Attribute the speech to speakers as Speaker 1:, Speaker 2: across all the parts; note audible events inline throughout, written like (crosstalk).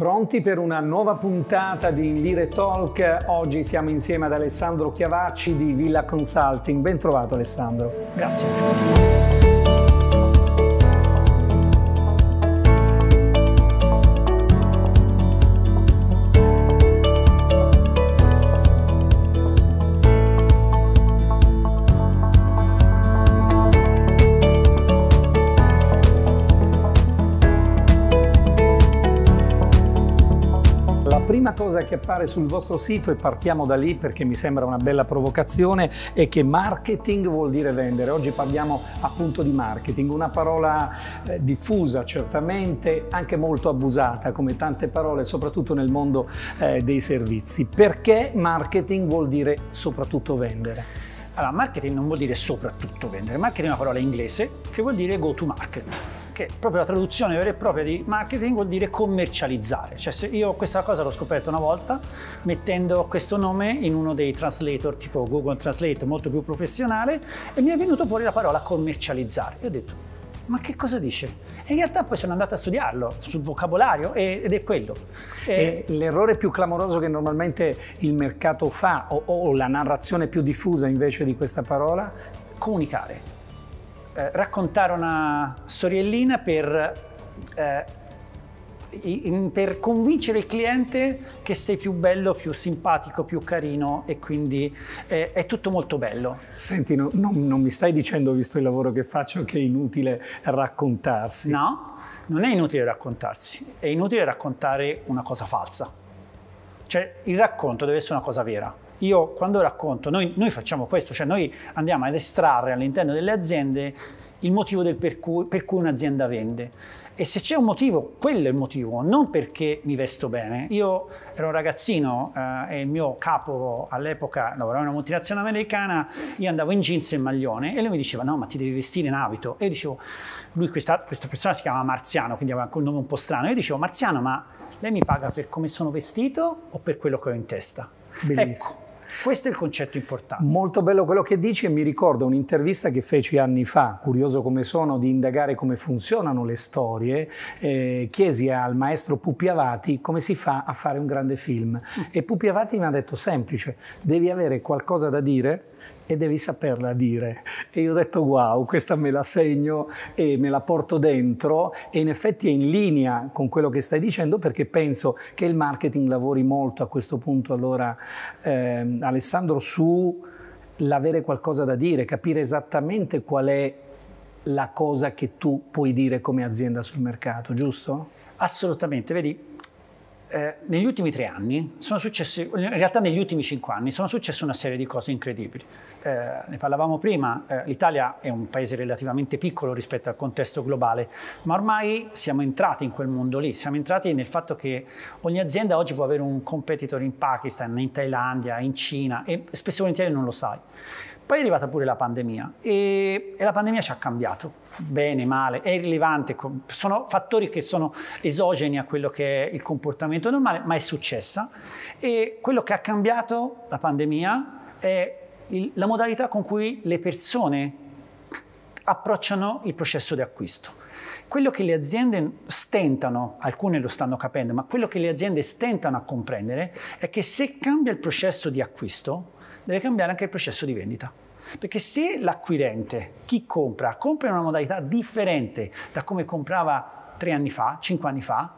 Speaker 1: Pronti per una nuova puntata di Lire Talk? Oggi siamo insieme ad Alessandro Chiavacci di Villa Consulting. Ben trovato Alessandro. Grazie. fare sul vostro sito e partiamo da lì perché mi sembra una bella provocazione è che marketing vuol dire vendere. Oggi parliamo appunto di marketing, una parola eh, diffusa certamente, anche molto abusata come tante parole, soprattutto nel mondo eh, dei servizi. Perché marketing vuol dire soprattutto vendere? Allora, marketing non vuol dire soprattutto vendere, marketing è una parola inglese che
Speaker 2: vuol dire go to market, che proprio la traduzione vera e propria di marketing vuol dire commercializzare. Cioè, se io questa cosa l'ho scoperta una volta mettendo questo nome in uno dei translator tipo Google Translate, molto più professionale, e mi è venuto fuori la parola commercializzare. E ho detto, ma che cosa dice? E in realtà poi sono andata a studiarlo sul vocabolario ed è quello. E...
Speaker 1: Eh, l'errore più clamoroso che normalmente il mercato fa o, o la narrazione più diffusa invece di questa parola? Comunicare. Eh, raccontare
Speaker 2: una storiellina per eh, per convincere il cliente che sei più bello, più simpatico, più carino e quindi eh, è tutto molto bello.
Speaker 1: Senti, no, non, non mi stai dicendo, visto il lavoro che faccio, che è
Speaker 2: inutile raccontarsi? No, non è inutile raccontarsi, è inutile raccontare una cosa falsa. Cioè il racconto deve essere una cosa vera io quando racconto, noi, noi, facciamo questo, cioè noi andiamo ad estrarre all'interno delle aziende il motivo per cui, per cui un'azienda vende. E se c'è un motivo, quello è il motivo, non perché mi vesto bene. Io ero un ragazzino eh, e il mio capo all'epoca lavorava in una multinazionale americana, io andavo in jeans e in maglione e lui mi diceva no ma ti devi vestire in abito. E io dicevo, lui questa, questa persona si chiama Marziano, quindi aveva un nome un po' strano. E io dicevo Marziano ma lei mi paga per come sono vestito o per quello che ho in testa? Bellissimo. Ecco, questo è il concetto importante.
Speaker 1: Molto bello quello che dici e mi ricordo un'intervista che feci anni fa, curioso come sono di indagare come funzionano le storie, eh, chiesi al maestro Pupi Avati come si fa a fare un grande film mm. e Pupi Avati mi ha detto semplice, devi avere qualcosa da dire e devi saperla dire. E io ho detto wow, questa me la segno e me la porto dentro e in effetti è in linea con quello che stai dicendo perché penso che il marketing lavori molto a questo punto. Allora ehm, Alessandro su l'avere qualcosa da dire, capire esattamente qual è la cosa che tu puoi dire come azienda sul mercato, giusto? Assolutamente, vedi,
Speaker 2: eh, negli ultimi tre anni sono successe, in realtà negli ultimi cinque anni sono successe una serie di cose incredibili. Eh, ne parlavamo prima, eh, l'Italia è un paese relativamente piccolo rispetto al contesto globale, ma ormai siamo entrati in quel mondo lì, siamo entrati nel fatto che ogni azienda oggi può avere un competitor in Pakistan, in Thailandia, in Cina e spesso e volentieri non lo sai. Poi è arrivata pure la pandemia e, e la pandemia ci ha cambiato, bene, male, è irrilevante, sono fattori che sono esogeni a quello che è il comportamento normale, ma è successa e quello che ha cambiato la pandemia è il, la modalità con cui le persone approcciano il processo di acquisto. Quello che le aziende stentano, alcune lo stanno capendo, ma quello che le aziende stentano a comprendere è che se cambia il processo di acquisto, deve cambiare anche il processo di vendita. Perché se l'acquirente, chi compra, compra in una modalità differente da come comprava tre anni fa, cinque anni fa,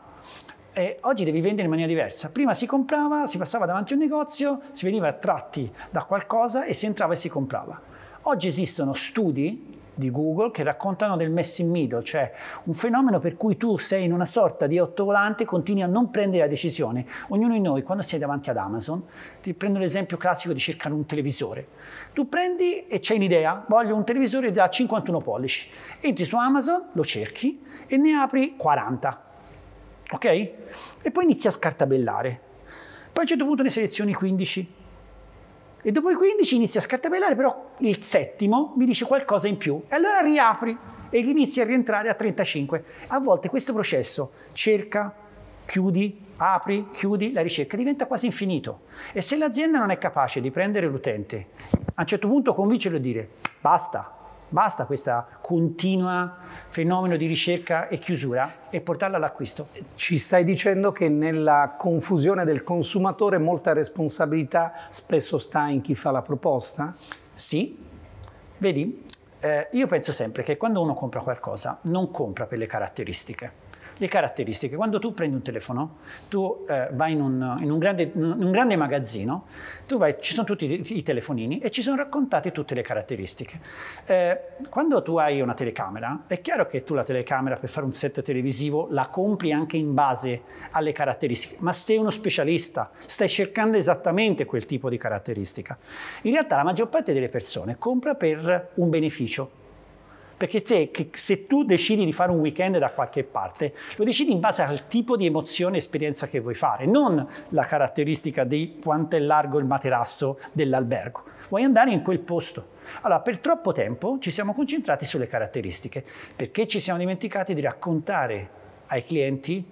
Speaker 2: eh, oggi devi vendere in maniera diversa. Prima si comprava, si passava davanti a un negozio, si veniva attratti da qualcosa e si entrava e si comprava. Oggi esistono studi di Google che raccontano del mess in middle, cioè un fenomeno per cui tu sei in una sorta di otto volante e continui a non prendere la decisione. Ognuno di noi, quando sei davanti ad Amazon, ti prendo l'esempio classico di cercare un televisore. Tu prendi e c'è un'idea, voglio un televisore da 51 pollici. Entri su Amazon, lo cerchi e ne apri 40. Ok? E poi inizi a scartabellare. Poi a un certo punto ne selezioni 15 e dopo i 15 inizi a scartabellare, però il settimo mi dice qualcosa in più. E allora riapri e inizi a rientrare a 35. A volte questo processo cerca, chiudi, apri, chiudi, la ricerca diventa quasi infinito. E se l'azienda non è capace di prendere l'utente, a un certo punto convincerlo a dire basta, Basta questo continuo
Speaker 1: fenomeno di ricerca e chiusura e portarla all'acquisto. Ci stai dicendo che nella confusione del consumatore molta responsabilità spesso sta in chi fa la proposta? Sì. Vedi, eh, io penso sempre che quando uno compra
Speaker 2: qualcosa non compra per le caratteristiche le caratteristiche. Quando tu prendi un telefono, tu eh, vai in, un, in un, grande, un, grande, magazzino, vai, ci sono tutti i, i, telefonini e ci sono raccontate tutte le caratteristiche. Eh, quando tu hai una telecamera, è chiaro che tu la telecamera per fare un set televisivo la compri anche in base alle caratteristiche, ma sei uno specialista, stai cercando esattamente quel tipo di caratteristica. In realtà la maggior parte delle persone compra per un beneficio, perché te, se tu decidi di fare un weekend da qualche parte, lo decidi in base al tipo di emozione e esperienza che vuoi fare, non la caratteristica di quanto è largo il materasso dell'albergo. Vuoi andare in quel posto. Allora, per troppo tempo ci siamo concentrati sulle caratteristiche, perché ci siamo dimenticati di raccontare ai clienti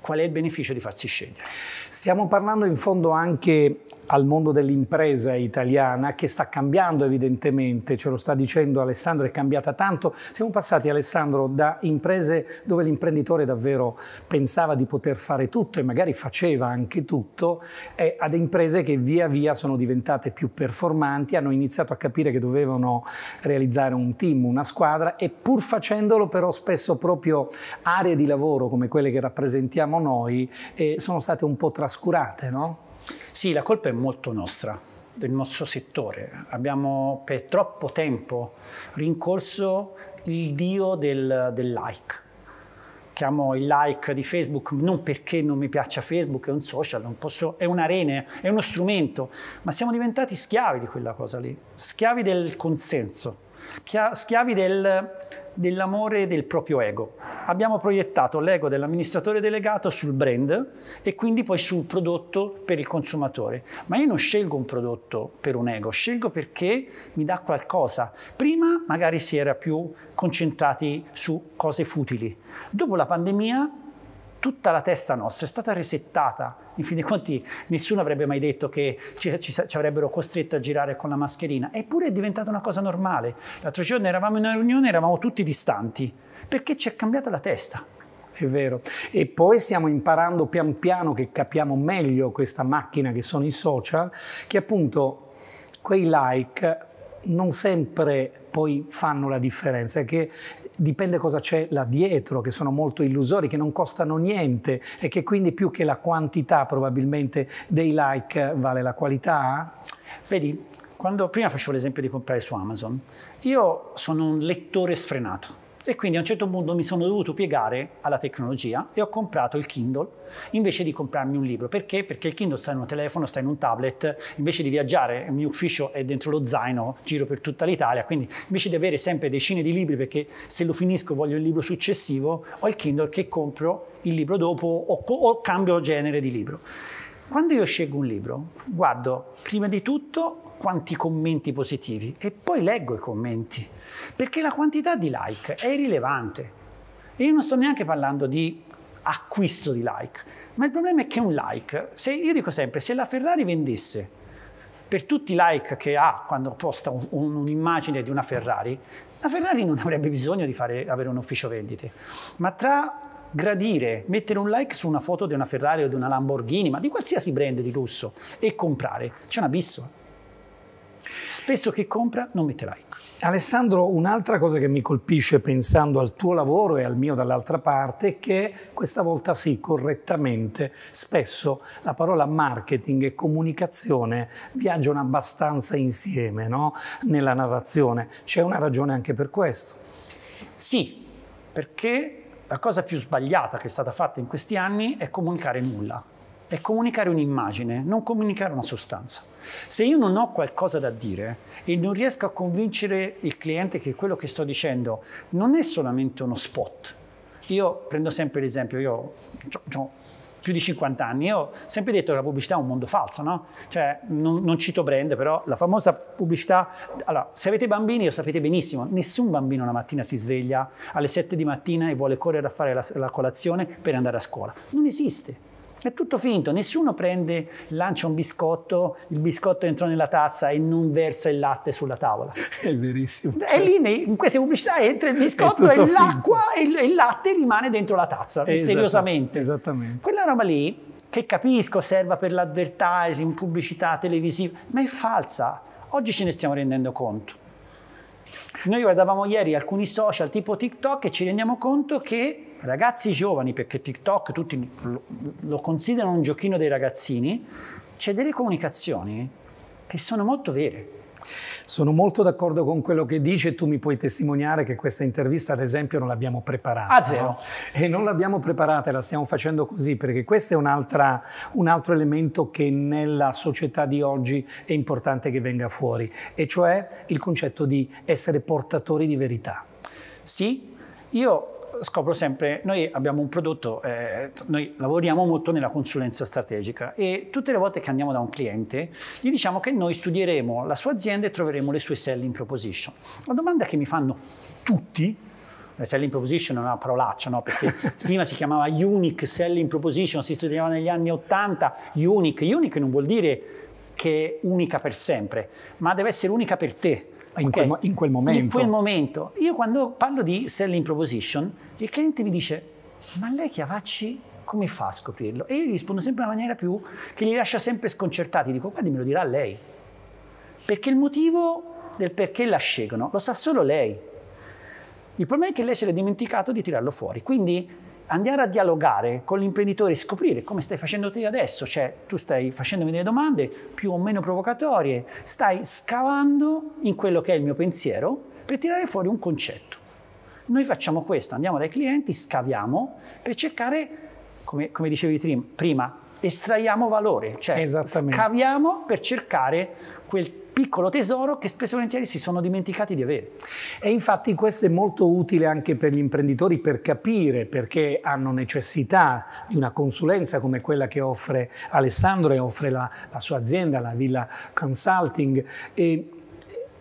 Speaker 2: qual è il beneficio di farsi
Speaker 1: scegliere? Stiamo parlando in fondo anche al mondo dell'impresa italiana che sta cambiando evidentemente, ce lo sta dicendo Alessandro, è cambiata tanto. Siamo passati Alessandro da imprese dove l'imprenditore davvero pensava di poter fare tutto e magari faceva anche tutto, eh, ad imprese che via via sono diventate più performanti, hanno iniziato a capire che dovevano realizzare un team, una squadra e pur facendolo però spesso proprio aree di lavoro come quelle che rappresentiamo abbiamo noi eh, sono state un po' trascurate, no? Sì, la colpa è molto nostra, del nostro
Speaker 2: settore. Abbiamo per troppo tempo rincorso il dio del, del like chiamo il like di Facebook non perché non mi piaccia Facebook, è un social, un posto, è un'arena, è uno strumento, ma siamo diventati schiavi di quella cosa lì, schiavi del consenso schiavi del, dell'amore del proprio ego. Abbiamo proiettato l'ego dell'amministratore delegato sul brand e quindi poi sul prodotto per il consumatore. Ma io non scelgo un prodotto per un ego, scelgo perché mi dà qualcosa. Prima magari si era più concentrati su cose futili. Dopo la pandemia tutta la testa nostra è stata resettata in fin dei conti nessuno avrebbe mai detto che ci, ci, ci avrebbero costretto a girare con la mascherina, eppure è diventata una cosa normale. L'altro giorno eravamo in una riunione, eravamo tutti distanti,
Speaker 1: perché ci è cambiata la testa. È vero. E poi stiamo imparando pian piano che capiamo meglio questa macchina che sono i social, che appunto quei like non sempre poi fanno la differenza, è che dipende cosa c'è là dietro, che sono molto illusori, che non costano niente e che quindi più che la quantità probabilmente dei like vale la qualità? Vedi,
Speaker 2: quando prima facevo l'esempio di comprare su Amazon, io sono un lettore sfrenato e quindi a un certo punto mi sono dovuto piegare alla tecnologia e ho comprato il Kindle invece di comprarmi un libro. Perché? Perché il Kindle sta in un telefono, sta in un tablet, invece di viaggiare, il mio ufficio è dentro lo zaino, giro per tutta l'Italia, quindi invece di avere sempre decine di libri perché se lo finisco voglio il libro successivo, ho il Kindle che compro il libro dopo o, o cambio genere di libro. Quando io scelgo un libro, guardo prima di tutto quanti commenti positivi e poi leggo i commenti perché la quantità di like è irrilevante. E io non sto neanche parlando di acquisto di like, ma il problema è che un like, se, io dico sempre, se la Ferrari vendesse per tutti i like che ha quando posta un, un, un'immagine di una Ferrari, la Ferrari non avrebbe bisogno di fare, avere un ufficio vendite, ma tra gradire, mettere un like su una foto di una Ferrari o di una Lamborghini, ma di qualsiasi brand di lusso, e comprare, c'è un abisso.
Speaker 1: Spesso chi compra non mette like. Alessandro, un'altra cosa che mi colpisce pensando al tuo lavoro e al mio dall'altra parte è che questa volta sì, correttamente, spesso la parola marketing e comunicazione viaggiano abbastanza insieme no? nella narrazione. C'è una ragione anche per questo. Sì, perché la cosa più sbagliata che è stata fatta in questi anni è comunicare nulla
Speaker 2: è comunicare un'immagine, non comunicare una sostanza. Se io non ho qualcosa da dire e non riesco a convincere il cliente che quello che sto dicendo non è solamente uno spot, io prendo sempre l'esempio, io ho più di 50 anni, io ho sempre detto che la pubblicità è un mondo falso, no? Cioè, non, non cito brand, però la famosa pubblicità... Allora, se avete bambini lo sapete benissimo, nessun bambino la mattina si sveglia alle 7 di mattina e vuole correre a fare la, la colazione per andare a scuola. Non esiste. È tutto finto, nessuno prende, lancia un biscotto, il biscotto entra nella tazza e non versa il latte sulla tavola. (laughs) È verissimo. E cioè. lì in queste pubblicità entra il biscotto e l'acqua e il, il, latte rimane dentro la tazza, è misteriosamente. Esattamente. Quella roba lì, che capisco serva per l'advertising, pubblicità televisiva, ma è falsa. Oggi ce ne stiamo rendendo conto. Noi guardavamo ieri alcuni social tipo TikTok e ci rendiamo conto che ragazzi giovani, perché TikTok tutti lo considerano
Speaker 1: un giochino dei ragazzini, c'è delle comunicazioni che sono molto vere. Sono molto d'accordo con quello che dice, tu mi puoi testimoniare che questa intervista, ad esempio, non l'abbiamo preparata. A zero. No? E non l'abbiamo preparata, la stiamo facendo così, perché questo è un altro elemento che nella società di oggi è importante che venga fuori, e cioè il concetto di essere portatori di verità. Sì,
Speaker 2: io scopro sempre, noi abbiamo un prodotto, eh, noi lavoriamo molto nella consulenza strategica e tutte le volte che andiamo da un cliente gli diciamo che noi studieremo la sua azienda e troveremo le sue selling proposition. La domanda che mi fanno tutti selling proposition è una parolaccia, no? perché (laughs) prima si chiamava unique selling proposition, si studiava negli anni 80, unique, unique non vuol dire che è unica per sempre, ma deve essere unica per te, okay. in, quel, in, quel, momento. In quel momento. Io quando parlo di selling proposition, il cliente mi dice, ma lei Chiavacci come fa a scoprirlo? E io gli rispondo sempre in una maniera più che li lascia sempre sconcertati, dico, guardi, me lo dirà lei. Perché il motivo del perché la scegliono lo sa solo lei. Il problema è che lei se l'è dimenticato di tirarlo fuori. Quindi andare a dialogare con l'imprenditore e scoprire come stai facendo te adesso, cioè tu stai facendomi delle domande più o meno provocatorie, stai scavando in quello che è il mio pensiero per tirare fuori un concetto. Noi facciamo questo, andiamo dai clienti, scaviamo per cercare, come, come dicevi prima, estraiamo valore, cioè scaviamo per cercare quel piccolo
Speaker 1: tesoro che spesso e volentieri si sono dimenticati di avere. E infatti questo è molto utile anche per gli imprenditori per capire perché hanno necessità di una consulenza come quella che offre Alessandro e offre la, la sua azienda, la Villa Consulting. E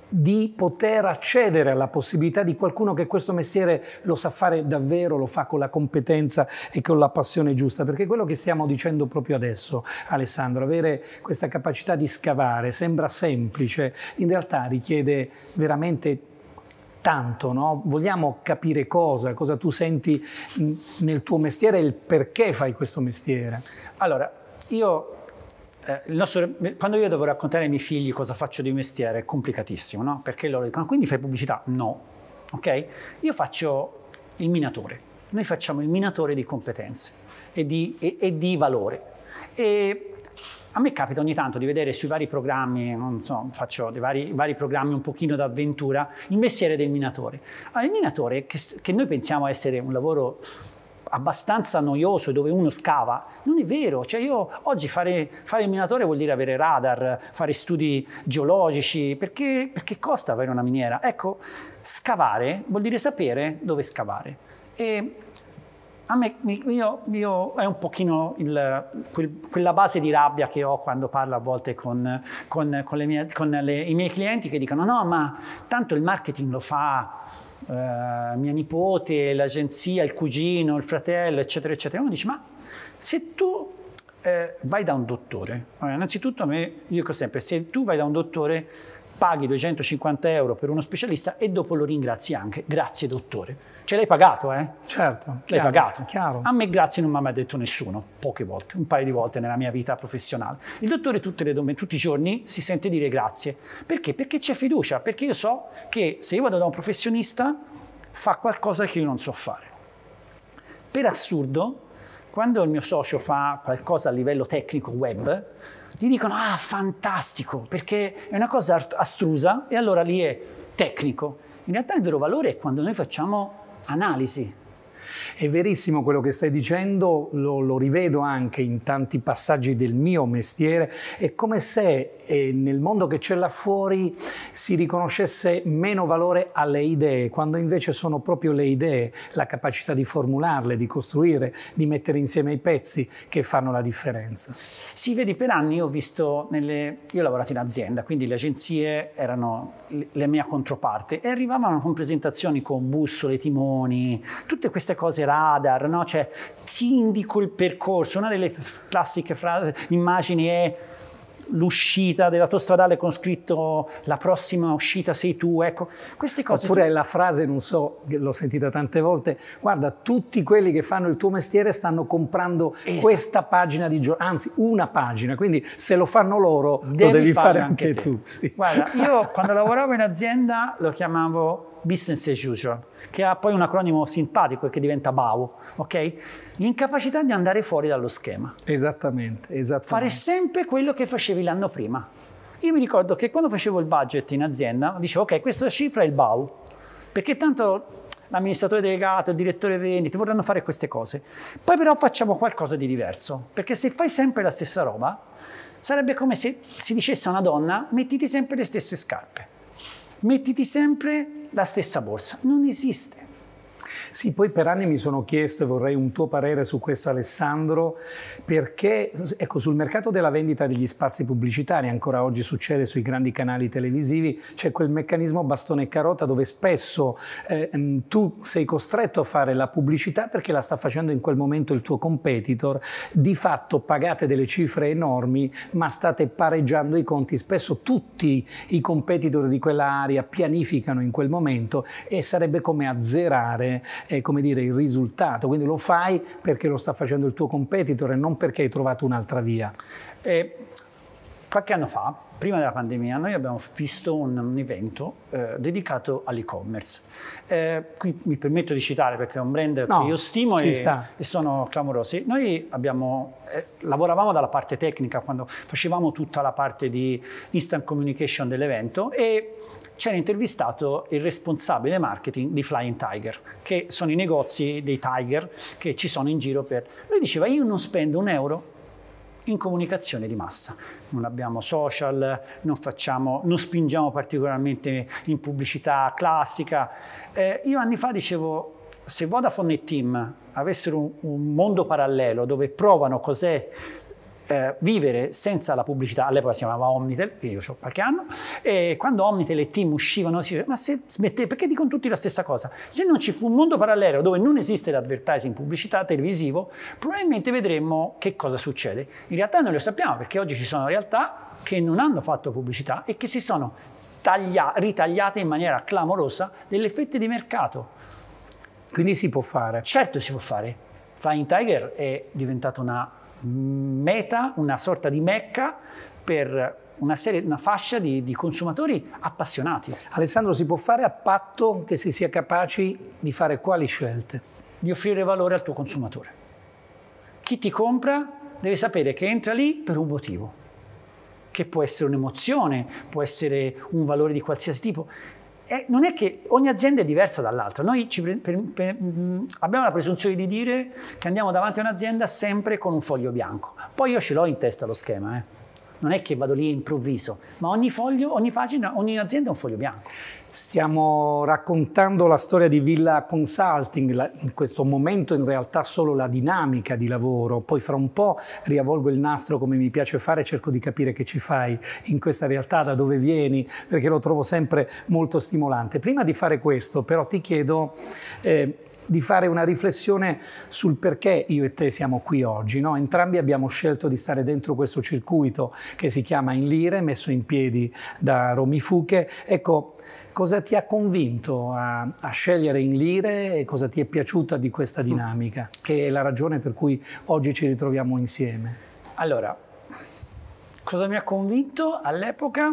Speaker 1: di poter accedere alla possibilità di qualcuno che questo mestiere lo sa fare davvero, lo fa con la competenza e con la passione giusta, perché quello che stiamo dicendo proprio adesso, Alessandro, avere questa capacità di scavare sembra semplice, in realtà richiede veramente tanto, no? vogliamo capire cosa, cosa tu senti nel tuo mestiere e il perché fai questo mestiere. Allora,
Speaker 2: io eh, nostro, quando io devo raccontare ai miei figli cosa faccio di mestiere è complicatissimo, no? Perché loro dicono, ah, quindi fai pubblicità? No. Ok? Io faccio il minatore. Noi facciamo il minatore di competenze e di, e, e di valore. E a me capita ogni tanto di vedere sui vari programmi, non so, faccio dei vari, vari programmi un pochino d'avventura, il mestiere del minatore. Allora, ah, il minatore, che, che noi pensiamo essere un lavoro abbastanza noioso dove uno scava, non è vero. Cioè io oggi fare, fare il minatore vuol dire avere radar, fare studi geologici, perché, perché costa avere una miniera? Ecco, scavare vuol dire sapere dove scavare. E a me io, io, è un pochino il, quel, quella base di rabbia che ho quando parlo a volte con, con, con, le mie, con le, i miei clienti che dicono no ma tanto il marketing lo fa eh, mia nipote, l'agenzia, il cugino, il fratello, eccetera, eccetera. Uno dice, ma se tu eh, vai da un dottore, allora, innanzitutto a me, io dico sempre, se tu vai da un dottore paghi 250 euro per uno specialista e dopo lo ringrazi anche, grazie dottore. Ce l'hai pagato, eh? Certo. L'hai chiaro, pagato. Chiaro. A me grazie non mi ha mai detto nessuno, poche volte, un paio di volte nella mia vita professionale. Il dottore domen- tutti i giorni si sente dire grazie. Perché? Perché c'è fiducia, perché io so che se io vado da un professionista fa qualcosa che io non so fare. Per assurdo, quando il mio socio fa qualcosa a livello tecnico web, gli dicono ah fantastico perché è una cosa astrusa e allora lì è tecnico. In realtà il vero valore è quando noi facciamo
Speaker 1: analisi è verissimo quello che stai dicendo, lo, lo rivedo anche in tanti passaggi del mio mestiere, è come se eh, nel mondo che c'è là fuori si riconoscesse meno valore alle idee, quando invece sono proprio le idee, la capacità di formularle, di costruire, di mettere insieme i pezzi che fanno la differenza.
Speaker 2: Sì, vedi, per anni ho visto nelle... Io ho lavorato in azienda, quindi le agenzie erano la mia controparte e arrivavano con presentazioni con bussole, timoni, tutte queste cose radar, no? cioè ti indico il percorso. Una delle classiche frase, immagini è l'uscita dell'autostradale con scritto la
Speaker 1: prossima uscita sei tu, ecco, queste cose. Oppure tu... la frase, non so, l'ho sentita tante volte, guarda, tutti quelli che fanno il tuo mestiere stanno comprando esatto. questa pagina di giornale, anzi una pagina, quindi se lo fanno loro devi lo devi fare anche, anche tu. Guarda,
Speaker 2: io (laughs) quando lavoravo in azienda lo chiamavo business as usual, che ha poi un acronimo simpatico e che diventa BAU, ok? L'incapacità di andare fuori dallo schema. Esattamente, esattamente. Fare sempre quello che facevi l'anno prima. Io mi ricordo che quando facevo il budget in azienda, dicevo ok, questa cifra è il BAU, perché tanto l'amministratore delegato, il direttore vendita vorranno fare queste cose. Poi però facciamo qualcosa di diverso, perché se fai sempre la stessa roba, sarebbe come se si dicesse a una donna mettiti sempre le stesse
Speaker 1: scarpe, mettiti sempre la stessa borsa. Non esiste. Sì, poi per anni mi sono chiesto e vorrei un tuo parere su questo Alessandro, perché ecco, sul mercato della vendita degli spazi pubblicitari, ancora oggi succede sui grandi canali televisivi, c'è quel meccanismo bastone e carota dove spesso eh, mm, tu sei costretto a fare la pubblicità perché la sta facendo in quel momento il tuo competitor, di fatto pagate delle cifre enormi ma state pareggiando i conti, spesso tutti i competitor di quell'area pianificano in quel momento e sarebbe come azzerare eh, come dire, il risultato, quindi lo fai perché lo sta facendo il tuo competitor e non perché hai trovato un'altra via.
Speaker 2: Eh, qualche anno fa, prima della pandemia, noi abbiamo visto un, un evento eh, dedicato all'e-commerce. Eh, qui mi permetto di citare perché è un brand no, che io stimo e, e, sono clamorosi. Noi abbiamo, eh, lavoravamo dalla parte tecnica quando facevamo tutta la parte di instant communication dell'evento e c'era intervistato il responsabile marketing di Flying Tiger, che sono i negozi dei Tiger che ci sono in giro per... Lui diceva io non spendo un euro in comunicazione di massa. Non abbiamo social, non, facciamo, non spingiamo particolarmente in pubblicità classica. Eh, io anni fa dicevo, se Vodafone e Team avessero un, un mondo parallelo dove provano cos'è eh, vivere senza la pubblicità, all'epoca si chiamava Omnitel, io ho qualche anno, e quando Omnitel e Team uscivano si diceva, ma se smettete, perché dicono tutti la stessa cosa? Se non ci fu un mondo parallelo dove non esiste l'advertising pubblicità televisivo, probabilmente vedremmo che cosa succede. In realtà non lo sappiamo perché oggi ci sono realtà che non hanno fatto pubblicità e che si sono taglia, ritagliate in maniera clamorosa delle fette di mercato. Quindi si può fare? Certo si può fare. Flying Tiger è diventata una meta, una sorta di mecca per una, serie, una fascia di, di, consumatori
Speaker 1: appassionati. Alessandro, si può fare a patto che si sia capaci di fare quali scelte? Di offrire valore al tuo consumatore.
Speaker 2: Chi ti compra deve sapere che entra lì per un motivo, che può essere un'emozione, può essere un valore di qualsiasi tipo è, non è che ogni azienda è diversa dall'altra. Noi ci, per, per, mm, abbiamo la presunzione di dire che andiamo davanti a un'azienda sempre con un foglio bianco. Poi io ce l'ho in testa lo schema. Eh non è che vado lì improvviso, ma ogni foglio, ogni pagina, ogni
Speaker 1: azienda è un foglio bianco. Stiamo raccontando la storia di Villa Consulting, in questo momento in realtà solo la dinamica di lavoro, poi fra un po' riavolgo il nastro come mi piace fare, cerco di capire che ci fai in questa realtà, da dove vieni, perché lo trovo sempre molto stimolante. Prima di fare questo però ti chiedo eh, di fare una riflessione sul perché io e te siamo qui oggi. No? Entrambi abbiamo scelto di stare dentro questo circuito che si chiama In Lire, messo in piedi da Romi Fuche. Ecco, cosa ti ha convinto a, a, scegliere in lire e cosa ti è piaciuta di questa mm. dinamica, che è la ragione per cui oggi ci ritroviamo insieme?
Speaker 2: Allora, cosa mi ha convinto all'epoca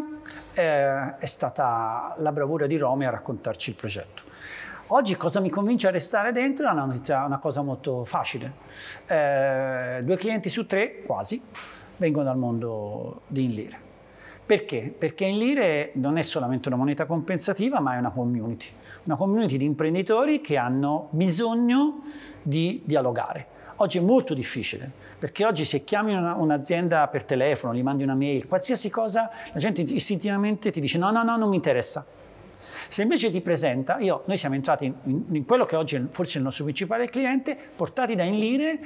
Speaker 2: eh, è stata la bravura di Romy a raccontarci il progetto. Oggi cosa mi convince a restare dentro è una, notizia, una cosa molto facile. Eh, due clienti su tre, quasi, vengono dal mondo di Inlire. Perché? Perché Inlire non è solamente una moneta compensativa, ma è una community. Una community di imprenditori che hanno bisogno di dialogare. Oggi è molto difficile, perché oggi se chiami un'azienda per telefono, gli mandi una mail, qualsiasi cosa, la gente istintivamente ti dice no, no, no, non mi interessa se invece ti presenta, io, noi siamo entrati in, in quello che oggi è forse il nostro principale cliente, portati da Inlire,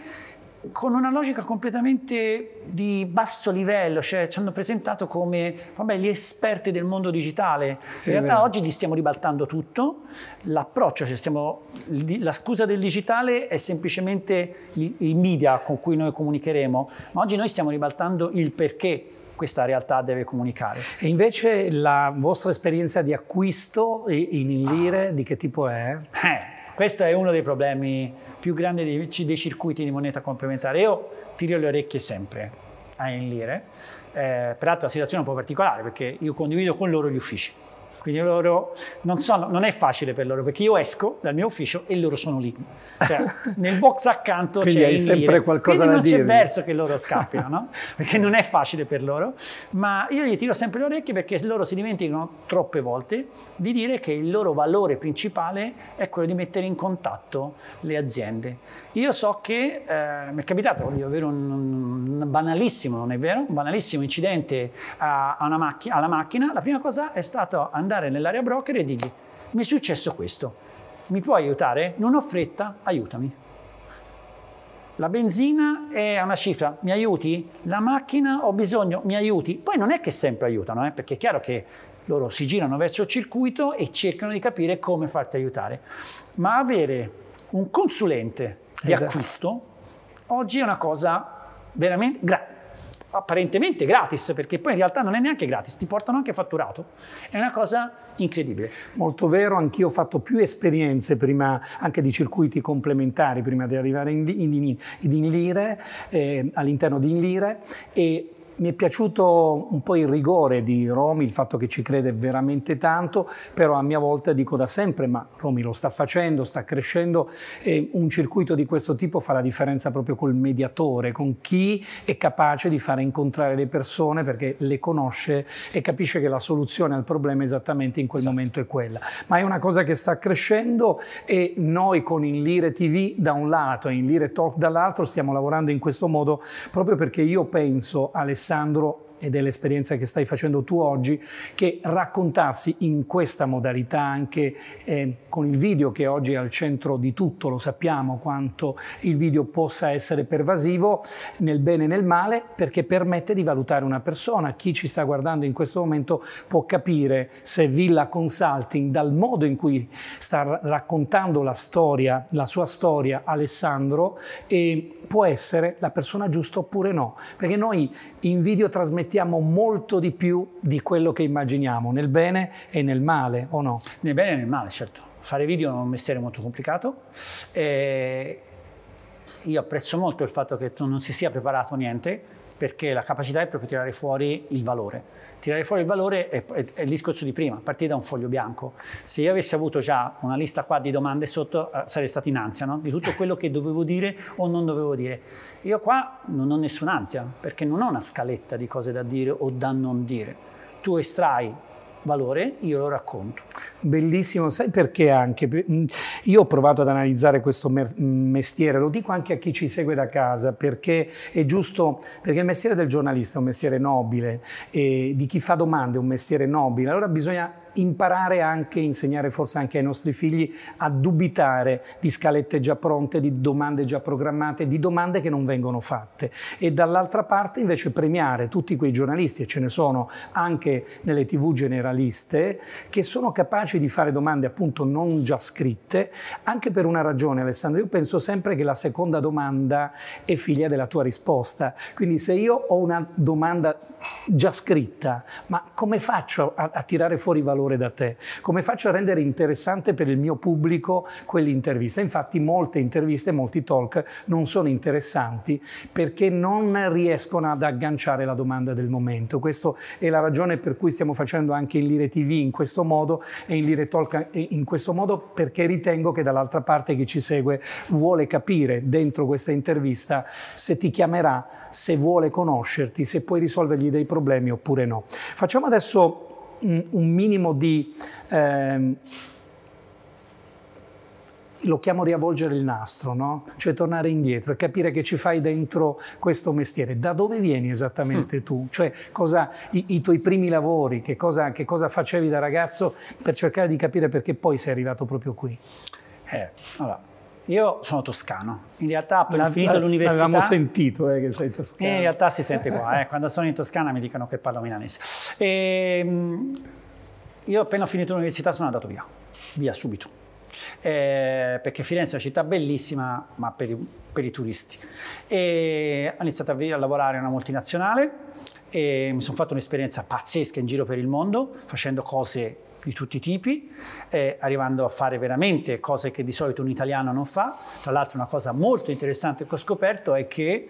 Speaker 2: con una logica completamente di basso livello, cioè ci hanno presentato come vabbè, gli esperti del mondo digitale. In realtà oggi gli stiamo ribaltando tutto, l'approccio, cioè stiamo, la scusa del digitale è semplicemente il, il media con cui noi comunicheremo, ma oggi noi stiamo ribaltando il perché questa realtà deve
Speaker 1: comunicare. E invece la vostra esperienza di acquisto in lire ah. di che tipo è? Eh. Questo è uno dei
Speaker 2: problemi più grandi dei, dei circuiti di moneta complementare. Io tiro le orecchie sempre a in lire, eh, peraltro la situazione è un po' particolare perché io condivido con loro gli uffici quindi loro non, sono, non è facile per loro perché io esco dal mio ufficio e loro sono lì. Cioè, (laughs) nel box accanto c'è hai sempre dire. qualcosa Quindi da dire. Non c'è verso che loro scappino, no? (laughs) Perché non è facile per loro. Ma io gli tiro sempre le orecchie perché loro si dimenticano troppe volte di dire che il loro valore principale è quello di mettere in contatto le aziende. Io so che eh, mi è capitato voglio avere un, un, banalissimo, non è vero? Un banalissimo incidente a, a macchi- alla macchina. La prima cosa è stata andare andare nell'area broker e dirgli mi è successo questo, mi puoi aiutare? Non ho fretta, aiutami. La benzina è una cifra, mi aiuti? La macchina ho bisogno, mi aiuti? Poi non è che sempre aiutano, eh? perché è chiaro che loro si girano verso il circuito e cercano di capire come farti aiutare. Ma avere un consulente di esatto. acquisto oggi è una cosa veramente grande apparentemente gratis, perché poi in realtà non è neanche gratis, ti portano anche fatturato. È una cosa incredibile.
Speaker 1: Molto vero, anch'io ho fatto più esperienze prima, anche di circuiti complementari, prima di arrivare in, in, in, in Lire, eh, all'interno di Inlire, e mi è piaciuto un po' il rigore di Romi, il fatto che ci crede veramente tanto, però a mia volta dico da sempre, ma Romi lo sta facendo, sta crescendo e un circuito di questo tipo fa la differenza proprio col mediatore, con chi è capace di fare incontrare le persone perché le conosce e capisce che la soluzione al problema esattamente in quel esatto. momento è quella. Ma è una cosa che sta crescendo e noi con In Lire TV da un lato e In Lire Talk dall'altro stiamo lavorando in questo modo proprio perché io penso, Alessandro, Alessandro ed è l'esperienza che stai facendo tu oggi, che raccontarsi in questa modalità anche eh, con il video che oggi è al centro di tutto, lo sappiamo quanto il video possa essere pervasivo nel bene e nel male, perché permette di valutare una persona. Chi ci sta guardando in questo momento può capire se Villa Consulting, dal modo in cui sta raccontando la storia, la sua storia Alessandro, eh, può essere la persona giusta oppure no. Perché noi in video trasmettiamo riflettiamo molto di più di quello che immaginiamo, nel bene e nel male, o no? Nel bene e nel male, certo. Fare video è un mestiere molto complicato.
Speaker 2: io apprezzo molto il fatto che tu non si sia preparato niente, perché la capacità è proprio tirare fuori il valore. Tirare fuori il valore è, è, è il discorso di prima, partire da un foglio bianco. Se io avessi avuto già una lista qua di domande sotto, eh, sarei stato in ansia, no? di tutto quello che dovevo dire o non dovevo dire. Io qua non ho nessun'ansia, perché non ho una scaletta di cose da dire o da non dire. Tu estrai valore,
Speaker 1: io lo racconto. Bellissimo, sai perché anche? Mm, io ho provato ad analizzare questo mm, mestiere, lo dico anche a chi ci segue da casa, perché è giusto, perché il mestiere del giornalista è un mestiere nobile, e di chi fa domande è un mestiere nobile, allora bisogna imparare anche, insegnare forse anche ai nostri figli a dubitare di scalette già pronte, di domande già programmate, di domande che non vengono fatte. E dall'altra parte invece premiare tutti quei giornalisti, e ce ne sono anche nelle tv generaliste, che sono capaci di fare domande appunto non già scritte, anche per una ragione Alessandro, io penso sempre che la seconda domanda è figlia della tua risposta, quindi se io ho una domanda già scritta, ma come faccio a, a tirare fuori i valori? valore da te? Come faccio a rendere interessante per il mio pubblico quell'intervista? Infatti molte interviste, molti talk non sono interessanti perché non riescono ad agganciare la domanda del momento. Questa è la ragione per cui stiamo facendo anche in Lire TV in questo modo e in Lire Talk in questo modo perché ritengo che dall'altra parte chi ci segue vuole capire dentro questa intervista se ti chiamerà, se vuole conoscerti, se puoi risolvergli dei problemi oppure no. Facciamo adesso un, un minimo di... Ehm, lo chiamo riavvolgere il nastro, no? cioè tornare indietro e capire che ci fai dentro questo mestiere. Da dove vieni esattamente mm. tu? Cioè, cosa, i, i, tuoi primi lavori, che cosa, che cosa, facevi da ragazzo per cercare di capire perché poi sei arrivato proprio qui? Eh, allora, io sono toscano,
Speaker 2: in realtà appena ho finito l'università... Avevamo
Speaker 1: sentito eh, che sei toscano. In
Speaker 2: realtà si sente qua, eh. quando sono in Toscana mi dicono che parlo milanese. E, ehm, io appena ho finito l'università sono andato via, via subito. Eh, perché Firenze è una città bellissima, ma per i, per i turisti. E ho iniziato a, a lavorare in una multinazionale e mi sono fatto un'esperienza pazzesca in giro per il mondo, facendo cose di tutti i tipi, eh, arrivando a fare veramente cose che di solito un italiano non fa. Tra l'altro una cosa molto interessante che ho scoperto è che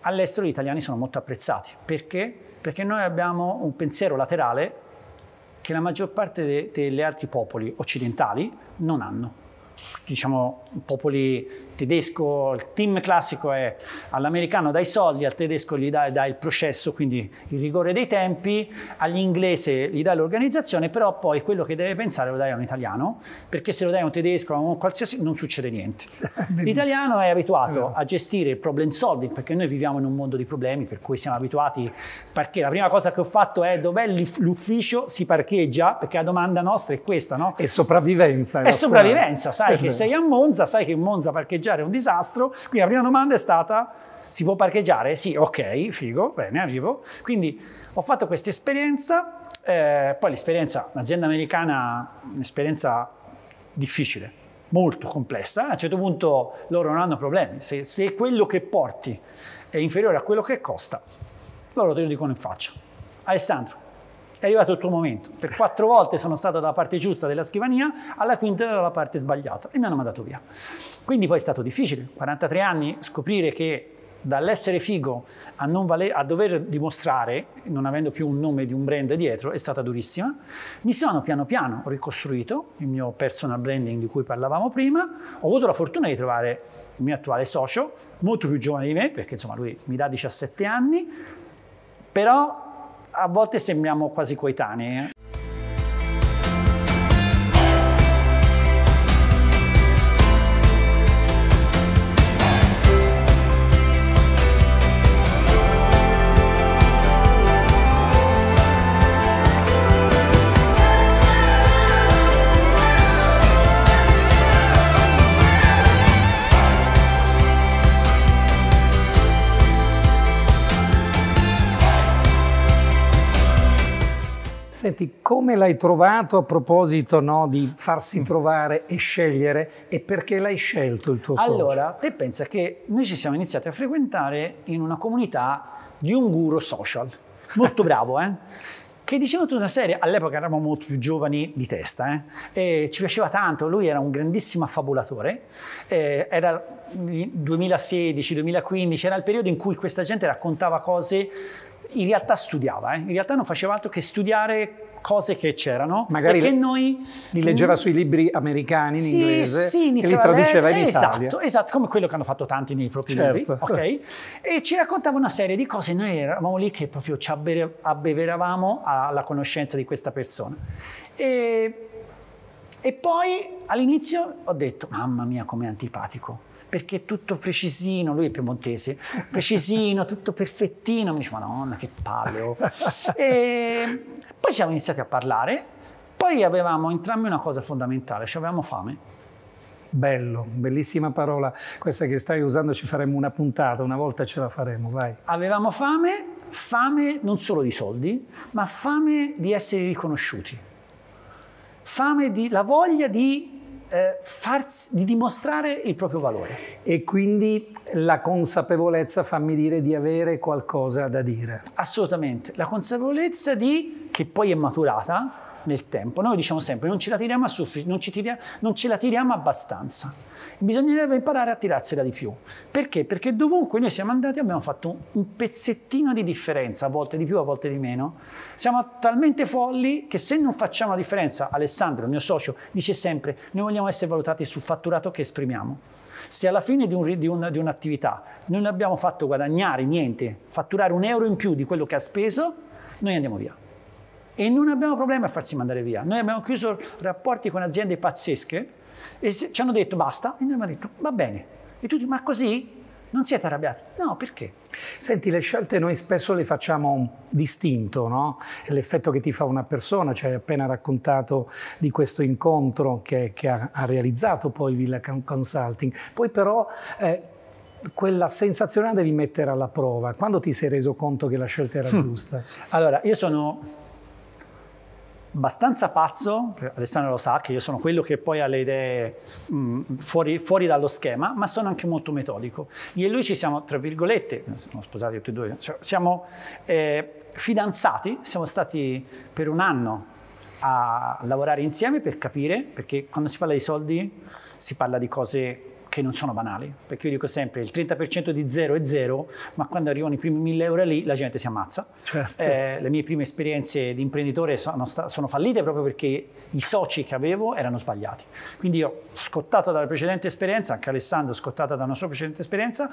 Speaker 2: all'estero gli italiani sono molto apprezzati. Perché? Perché noi abbiamo un pensiero laterale che la maggior parte de- degli altri popoli occidentali non hanno. Diciamo popoli tedesco, il team classico è all'americano dai soldi, al tedesco gli dai, dai il processo, quindi il rigore dei tempi, all'inglese gli dai l'organizzazione, però poi quello che deve pensare lo dai a un italiano, perché se lo dai a un tedesco o a un qualsiasi non succede niente. (laughs) L'italiano è abituato a gestire il problem solving, perché noi viviamo in un mondo di problemi, per cui siamo abituati, perché la prima cosa che ho fatto è dov'è l'ufficio, si parcheggia, perché la domanda nostra è questa,
Speaker 1: no? È sopravvivenza. È sopravvivenza, sai che sei
Speaker 2: a Monza, sai che Monza parcheggia parcheggiare è un disastro. Quindi la prima domanda è stata, si può parcheggiare? Sì, ok, figo, bene, arrivo. Quindi ho fatto questa esperienza, eh, poi l'esperienza, l'azienda americana, un'esperienza difficile, molto complessa. A un certo punto loro non hanno problemi. Se, se quello che porti è inferiore a quello che costa, loro te lo dicono in faccia. Alessandro, è arrivato il tuo momento. Per quattro volte sono stato dalla parte giusta della scrivania, alla quinta dalla parte sbagliata e mi hanno mandato via. Quindi poi è stato difficile, 43 anni, scoprire che dall'essere figo a, valer, a, dover dimostrare, non avendo più un nome di un brand dietro, è stata durissima. Mi sono piano piano ricostruito il mio personal branding di cui parlavamo prima. Ho avuto la fortuna di trovare il mio attuale socio, molto più giovane di me, perché insomma lui mi dà 17 anni, però a volte sembriamo quasi coetanei. Eh.
Speaker 1: Senti, come l'hai trovato a proposito no, di farsi mm. trovare e scegliere e perché l'hai scelto il tuo socio? Allora,
Speaker 2: te pensa che noi ci siamo iniziati a frequentare in una comunità di un guru social, molto (laughs) bravo, eh? che diceva tutta una serie, all'epoca eravamo molto più giovani di testa, eh? ci piaceva tanto, lui era un grandissimo affabulatore, eh, era 2016-2015, era il periodo in cui questa gente raccontava cose in realtà studiava, eh. in realtà non faceva altro che studiare cose che c'erano Magari che noi... Li leggeva mm. sui libri americani in sì, inglese sì, e li traduceva in esatto, Italia. Esatto, come quello che hanno fatto tanti nei propri certo. libri. Ok? E ci raccontava una serie di cose, noi eravamo lì che proprio ci abbeveravamo alla conoscenza di questa persona. E e poi all'inizio ho detto, mamma mia com'è antipatico, perché è tutto precisino, lui è piemontese, (laughs) precisino, tutto perfettino, mi dice, ma nonna che paleo. Oh. e poi siamo iniziati a parlare, poi avevamo entrambi una cosa fondamentale, cioè avevamo fame.
Speaker 1: Bello, bellissima parola, questa che stai usando ci faremo una puntata, una volta ce la faremo, vai.
Speaker 2: Avevamo fame, fame non solo di soldi, ma fame di essere riconosciuti fame di, la voglia di, eh, farsi, di dimostrare il proprio valore.
Speaker 1: E quindi la consapevolezza, fammi dire, di avere qualcosa da
Speaker 2: dire. Assolutamente, la consapevolezza di, che poi è maturata, nel tempo. Noi diciamo sempre non ce la tiriamo a sufficienza, non, tiriamo, non ce la tiriamo abbastanza. Bisognerebbe imparare a tirarsela di più. Perché? Perché dovunque noi siamo andati abbiamo fatto un pezzettino di differenza, a volte di più, a volte di meno. Siamo talmente folli che se non facciamo la differenza, Alessandro, il mio socio, dice sempre noi vogliamo essere valutati sul fatturato che esprimiamo se alla fine di, un, di, un, di un'attività non abbiamo fatto guadagnare niente, fatturare un euro in più di quello che ha speso, noi andiamo via e non abbiamo problemi a farsi mandare via. Noi abbiamo chiuso rapporti con aziende pazzesche e ci hanno detto basta e noi abbiamo detto va bene. E tu dici ma così? Non siete arrabbiati? No, perché?
Speaker 1: Senti, le scelte noi spesso le facciamo distinto, no? L'effetto che ti fa una persona, ci hai appena raccontato di questo incontro che, che ha, ha, realizzato poi Villa Consulting. Poi però eh, quella sensazione la devi mettere alla prova. Quando ti sei reso conto che la scelta era hm. giusta?
Speaker 2: Allora, io sono abbastanza pazzo, Alessandro lo sa che io sono quello che poi ha le idee mh, mm, fuori, fuori, dallo schema, ma sono anche molto metodico. Io e lui ci siamo, tra virgolette, eh, sono sposati tutti e due, cioè siamo eh, fidanzati, siamo stati per un anno a lavorare insieme per capire, perché quando si parla di soldi si parla di cose che non sono banali, perché io dico sempre il 30% di zero è zero, ma quando arrivano i primi 1000 euro lì la gente si ammazza.
Speaker 1: Certo. Eh,
Speaker 2: le mie prime esperienze di imprenditore sono, sono, fallite proprio perché i soci che avevo erano sbagliati. Quindi io, scottato dalla precedente esperienza, anche Alessandro scottato dalla sua precedente esperienza,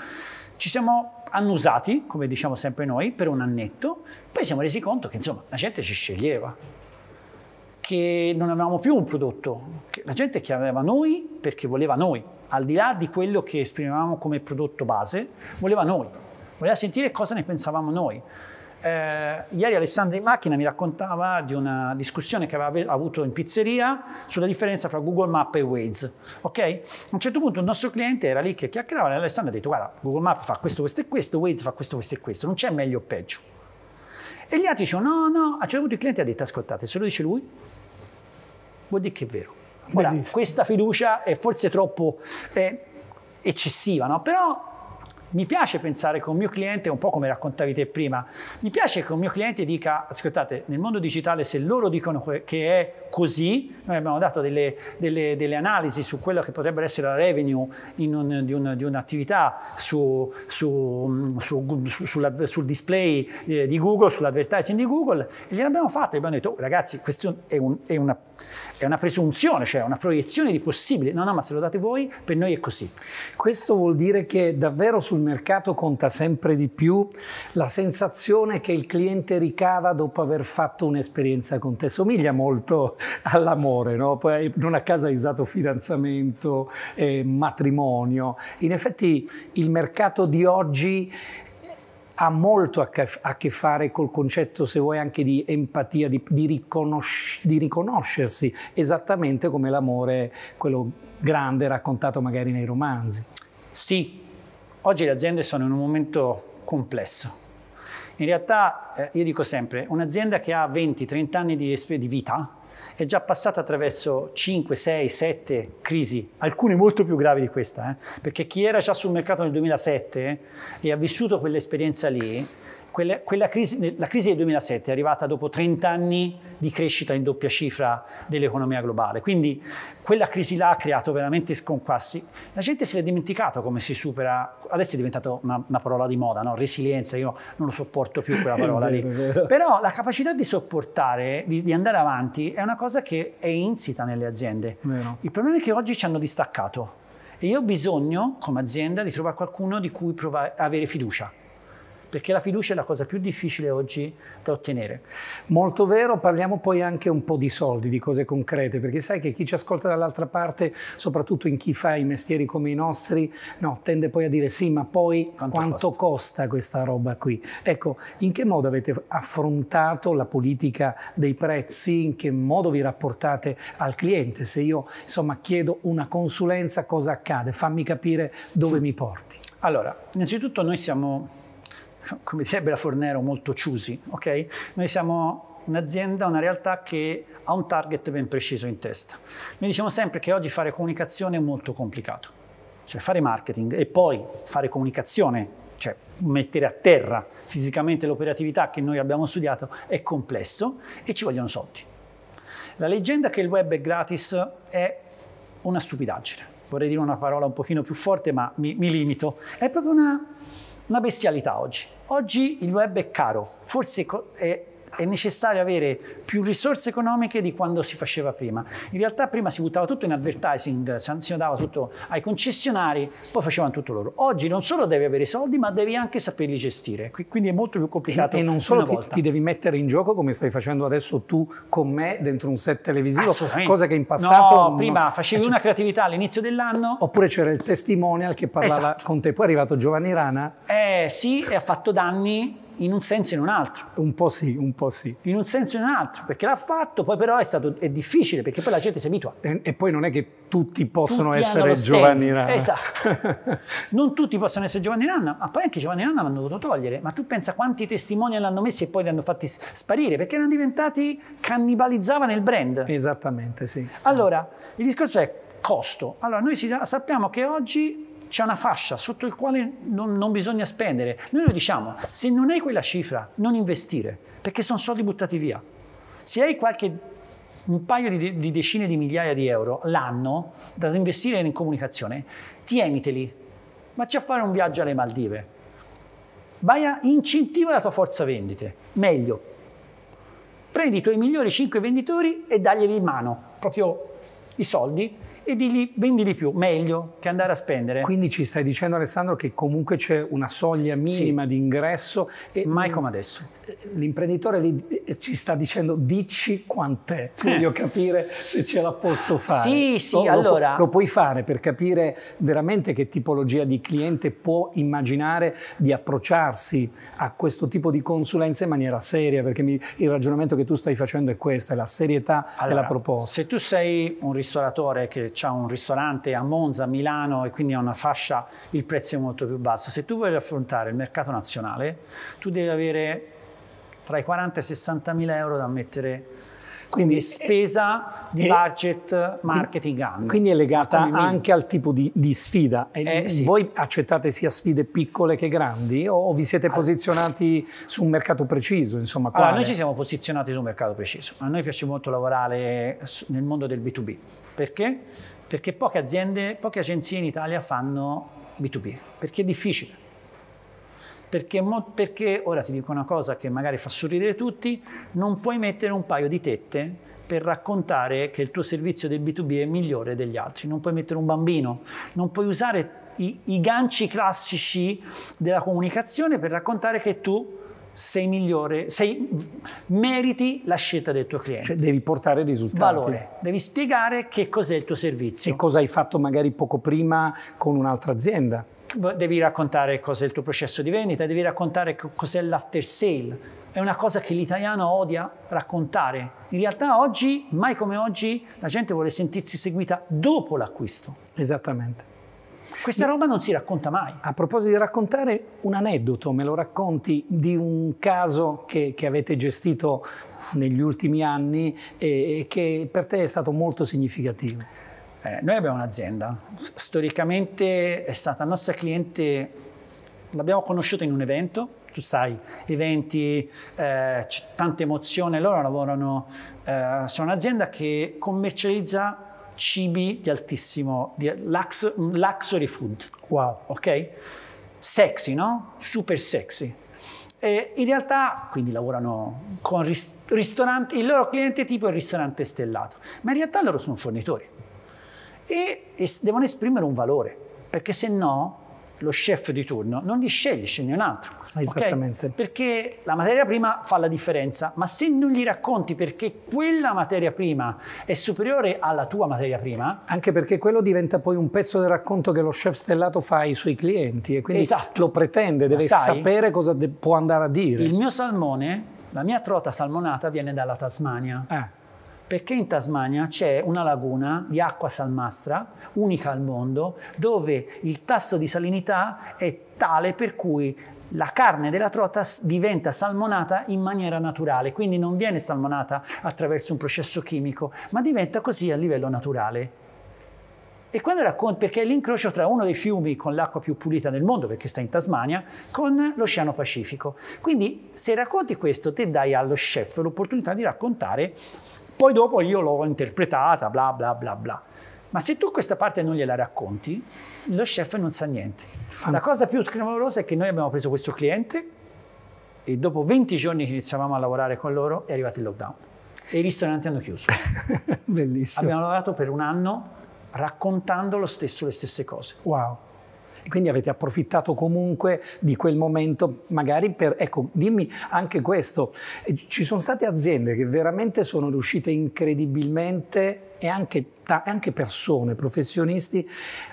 Speaker 2: ci siamo annusati, come diciamo sempre noi, per un annetto, poi siamo resi conto che insomma la gente ci sceglieva che non avevamo più un prodotto. La gente chiamava noi perché voleva noi, al di là di quello che esprimevamo come prodotto base, voleva noi, voleva sentire cosa ne pensavamo noi. Eh, ieri Alessandro in macchina mi raccontava di una discussione che aveva avuto in pizzeria sulla differenza fra Google Map e Waze. Ok? A un certo punto il nostro cliente era lì che chiacchierava e Alessandro ha detto guarda Google Map fa questo, questo e questo, Waze fa questo, questo e questo, non c'è meglio o peggio. E gli altri dicono no, no, a un certo punto il cliente ha detto ascoltate, se lo dice lui, vuol dire che è vero. Ora, questa fiducia è forse troppo eh, eccessiva, no? però mi piace pensare che un mio cliente, un po' come raccontavi te prima, mi piace che un mio cliente dica, ascoltate, nel mondo digitale se loro dicono che è così, noi abbiamo dato delle, delle, delle analisi su quello che potrebbe essere la revenue un, di, un, di, un'attività su, su, mm, su, sulla, sul display eh, di Google, sull'advertising di Google, e gliel'abbiamo fatta, e abbiamo detto, oh, ragazzi, questa è, un, è, una,
Speaker 1: è una presunzione, cioè una proiezione di possibile, no no ma se lo date voi, per noi è così. Questo vuol dire che davvero sul mercato conta sempre di più la sensazione che il cliente ricava dopo aver fatto un'esperienza con te. Somiglia molto all'amore, no? Poi non a caso hai usato fidanzamento, eh, matrimonio. In effetti il mercato di oggi ha molto a che, fare col concetto, se vuoi, anche di empatia, di, di, riconosc di riconoscersi, esattamente come l'amore, quello grande raccontato magari nei romanzi.
Speaker 2: Sì, Oggi le aziende sono in un momento complesso. In realtà, eh, io dico sempre, un'azienda che ha 20-30 anni di, di vita è già passata attraverso 5, 6, 7 crisi, alcune molto più gravi di questa, eh? perché chi era già sul mercato nel 2007 e ha vissuto quell'esperienza lì quella, quella crisi, la crisi del 2007 è arrivata dopo 30 anni di crescita in doppia cifra dell'economia globale, quindi quella crisi là ha creato veramente sconquassi. La gente si è dimenticato come si supera, adesso è diventata una, una parola di moda, no? resilienza, io non lo sopporto più quella (laughs) parola lì, però la capacità di sopportare, di, di, andare avanti è una cosa che è insita nelle aziende. Vero. Il problema è che oggi ci hanno distaccato e io ho bisogno come azienda di trovare qualcuno di cui provare, avere fiducia perché la fiducia è la cosa più
Speaker 1: difficile oggi da ottenere. Molto vero, parliamo poi anche un po' di soldi, di cose concrete, perché sai che chi ci ascolta dall'altra parte, soprattutto in chi fa i mestieri come i nostri, no, tende poi a dire sì, ma poi quanto, quanto costa? costa questa roba qui? Ecco, in che modo avete affrontato la politica dei prezzi? In che modo vi rapportate al cliente? Se io insomma chiedo una consulenza cosa accade? Fammi capire dove mi porti.
Speaker 2: Allora, innanzitutto noi siamo come direbbe la Fornero, molto ciusi. Okay? Noi siamo un'azienda, una realtà che ha un target ben preciso in testa. Noi diciamo sempre che oggi fare comunicazione è molto complicato, cioè fare marketing e poi fare comunicazione, cioè mettere a terra fisicamente l'operatività che noi abbiamo studiato è complesso e ci vogliono soldi. La leggenda che il web è gratis è una stupidaggine. Vorrei dire una parola un pochino più forte, ma mi, mi limito. È proprio una una bestialità oggi. Oggi il web è caro, forse è è necessario avere più risorse economiche di quando si faceva prima. In realtà prima si buttava tutto in advertising, si dava tutto ai concessionari, poi
Speaker 1: facevano tutto loro. Oggi
Speaker 2: non solo devi avere soldi, ma devi anche saperli gestire. Quindi è molto più complicato. E, e non solo ti, ti,
Speaker 1: devi mettere in gioco come stai facendo adesso tu con me dentro un set televisivo, cosa che in passato... No, non... prima (laughs) facevi cioè una creatività all'inizio dell'anno. Oppure c'era il testimonial che parlava esatto. con te. Poi è arrivato Giovanni Rana.
Speaker 2: Eh sì, e ha fatto danni in un senso e in un altro. Un po' sì, un po' sì. In un senso e in un altro, perché l'ha fatto, poi però è stato è difficile, perché poi la gente si abitua. E, e poi non è che tutti possono tutti essere Giovanni Ranna. Esatto. (laughs) non tutti possono essere Giovanni Ranna, ma poi anche Giovanni Ranna l'hanno dovuto togliere. Ma tu pensa quanti testimoni l'hanno messi e poi li hanno fatti sparire, perché erano diventati, cannibalizzavano il brand. Esattamente, sì. Allora, il discorso è costo. Allora, noi sappiamo che oggi c'è una fascia sotto il quale non, non bisogna spendere. Noi lo diciamo, se non hai quella cifra, non investire, perché sono soldi buttati via. Se hai qualche un paio di, di, decine di migliaia di euro l'anno da investire in comunicazione, tieniteli, ma a fare un viaggio alle Maldive. Vai a incentivare la tua forza vendite, meglio. Prendi i tuoi migliori 5 venditori e daglieli in mano, proprio i soldi, e digli vendi di più, meglio che andare a spendere.
Speaker 1: Quindi ci stai dicendo Alessandro che comunque c'è una soglia minima sì. di ingresso. E... Mai come adesso l'imprenditore lì eh, ci sta dicendo dici quant'è, eh. voglio capire se ce la posso fare. Sì, sì, lo, allora... Lo, puoi fare per capire veramente che tipologia di cliente può immaginare di approcciarsi a questo tipo di consulenza in maniera seria, perché mi, il ragionamento che tu stai facendo è questo, è la serietà allora, della proposta.
Speaker 2: Se tu sei un ristoratore che ha un ristorante a Monza, Milano e quindi ha una fascia, il prezzo è molto più basso, se tu vuoi affrontare il mercato nazionale, tu devi avere tra i 40 e i 60 mila euro da mettere quindi, come spesa di
Speaker 1: budget marketing annuo. Quindi è legata anche al tipo di, di sfida. Eh, sì. Voi accettate sia sfide piccole che grandi o vi siete posizionati su un mercato preciso? Insomma, quale? allora, noi ci
Speaker 2: siamo posizionati su un mercato preciso. A noi piace molto lavorare nel mondo del B2B. Perché? Perché poche aziende, poche agenzie in Italia fanno B2B, perché è difficile. Perché, perché, ora ti dico una cosa che magari fa sorridere tutti, non puoi mettere un paio di tette per raccontare che il tuo servizio del B2B è migliore degli altri, non puoi mettere un bambino, non puoi usare i, i ganci classici della comunicazione per raccontare che tu sei
Speaker 1: migliore, sei, meriti la scelta del tuo cliente. Cioè devi portare risultati. Valore, devi spiegare che cos'è il tuo servizio. E cosa hai fatto magari poco prima con un'altra azienda
Speaker 2: devi raccontare cos'è il tuo processo di vendita, devi raccontare cos'è l'after sale. È una cosa che l'italiano odia raccontare. In realtà oggi, mai come oggi,
Speaker 1: la gente vuole sentirsi seguita dopo l'acquisto. Esattamente. Questa roba non si racconta mai. A proposito di raccontare un aneddoto, me lo racconti di un caso che, che avete gestito negli ultimi anni e, e che per te è stato molto significativo. Eh, noi abbiamo un'azienda, storicamente è stata
Speaker 2: nostra cliente, l'abbiamo conosciuta in un evento, tu sai, eventi, eh, c'è tanta emozione, loro lavorano, eh, sono un'azienda che commercializza cibi di altissimo, di lux, luxury food. Wow. Ok? Sexy, no? Super sexy. E in realtà, quindi lavorano con ristoranti, il loro cliente tipo è il ristorante stellato, ma in realtà loro sono fornitori e, e devono esprimere un valore, perché se no lo chef di turno non li sceglie, sceglie un altro. Esattamente. Okay? Perché la materia prima fa la differenza, ma se non gli racconti perché quella materia prima è
Speaker 1: superiore alla tua materia prima... Anche perché quello diventa poi un pezzo del racconto che lo chef stellato fa ai suoi clienti e quindi esatto. lo pretende, deve sai, sapere cosa de può andare a dire. Il mio
Speaker 2: salmone, la mia trota salmonata viene dalla Tasmania. Eh perché in Tasmania c'è una laguna di acqua salmastra, unica al mondo, dove il tasso di salinità è tale per cui la carne della trota diventa salmonata in maniera naturale, quindi non viene salmonata attraverso un processo chimico, ma diventa così a livello naturale. E quando racconto, perché è l'incrocio tra uno dei fiumi con l'acqua più pulita del mondo, perché sta in Tasmania, con l'Oceano Pacifico. Quindi se racconti questo, te dai allo chef l'opportunità di raccontare poi dopo io l'ho interpretata, bla bla bla bla. Ma se tu questa parte non gliela racconti, lo chef non sa niente. La cosa più clamorosa è che noi abbiamo preso questo cliente e dopo 20 giorni che iniziavamo a lavorare con loro è arrivato il lockdown e i ristoranti hanno chiuso.
Speaker 1: (laughs) Bellissimo. Abbiamo lavorato per un anno raccontando lo stesso le stesse cose. Wow. Quindi avete approfittato comunque di quel momento, magari per, ecco, dimmi anche questo, ci sono state aziende che veramente sono riuscite incredibilmente e anche, anche, persone, professionisti,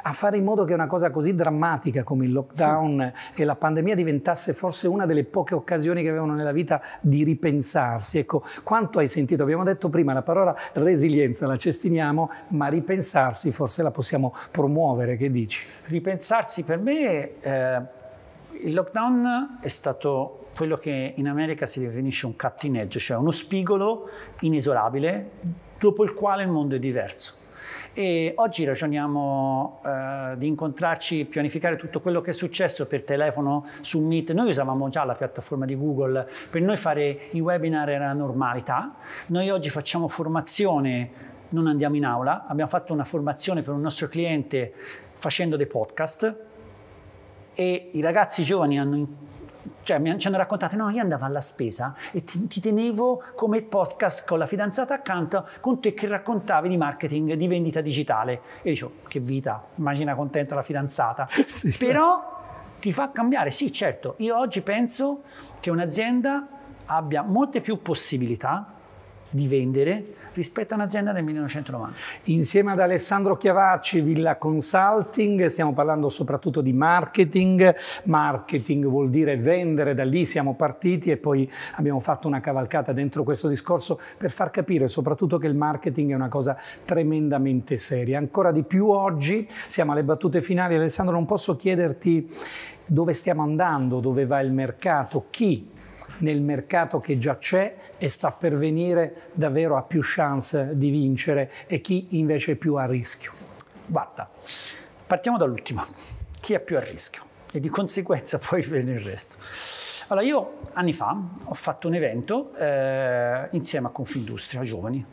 Speaker 1: a fare in modo che una cosa così drammatica come il lockdown e la pandemia diventasse forse una delle poche occasioni che avevano nella vita di ripensarsi. Ecco, quanto hai sentito? Abbiamo detto prima la parola resilienza, la cestiniamo, ma ripensarsi forse la possiamo promuovere, che dici? Ripensarsi
Speaker 2: per me... Eh il lockdown è stato quello che in America si definisce un cattineggio, cioè uno spigolo inesorabile dopo il quale il mondo è diverso. E oggi ragioniamo eh, di incontrarci, e pianificare tutto quello che è successo per telefono, su Meet. Noi usavamo già la piattaforma di Google, per noi fare i webinar era normalità. Noi oggi facciamo formazione, non andiamo in aula. Abbiamo fatto una formazione per un nostro cliente facendo dei podcast e i ragazzi giovani hanno cioè, mi, ci hanno raccontato, no, io andavo alla spesa e ti, ti, tenevo come podcast con la fidanzata accanto, con te che raccontavi di marketing, di vendita digitale. E dicevo, che vita, immagina contenta la fidanzata. (laughs) Sì. Però ti fa cambiare, sì certo, io oggi penso che un'azienda
Speaker 1: abbia molte più possibilità di vendere rispetto a un'azienda del 1990. Insieme ad Alessandro Chiavacci, Villa Consulting, stiamo parlando soprattutto di marketing. Marketing vuol dire vendere, da lì siamo partiti e poi abbiamo fatto una cavalcata dentro questo discorso per far capire soprattutto che il marketing è una cosa tremendamente seria. Ancora di più oggi, siamo alle battute finali. Alessandro, non posso chiederti dove stiamo andando, dove va il mercato, chi nel mercato che già c'è e sta per venire davvero ha più chance di vincere e chi invece è più a rischio? Guarda, partiamo dall'ultima. Chi è
Speaker 2: più a rischio? E di conseguenza (laughs) poi viene il resto. Allora io anni fa ho fatto un evento eh, insieme a Confindustria, giovani,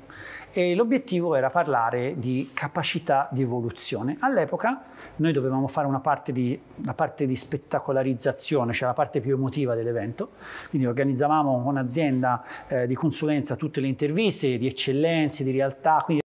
Speaker 2: e l'obiettivo era parlare di capacità di evoluzione. All'epoca noi dovevamo fare una parte di, una parte di spettacolarizzazione, cioè la parte più emotiva dell'evento, quindi organizzavamo un'azienda eh, di consulenza tutte le interviste di eccellenze, di realtà, quindi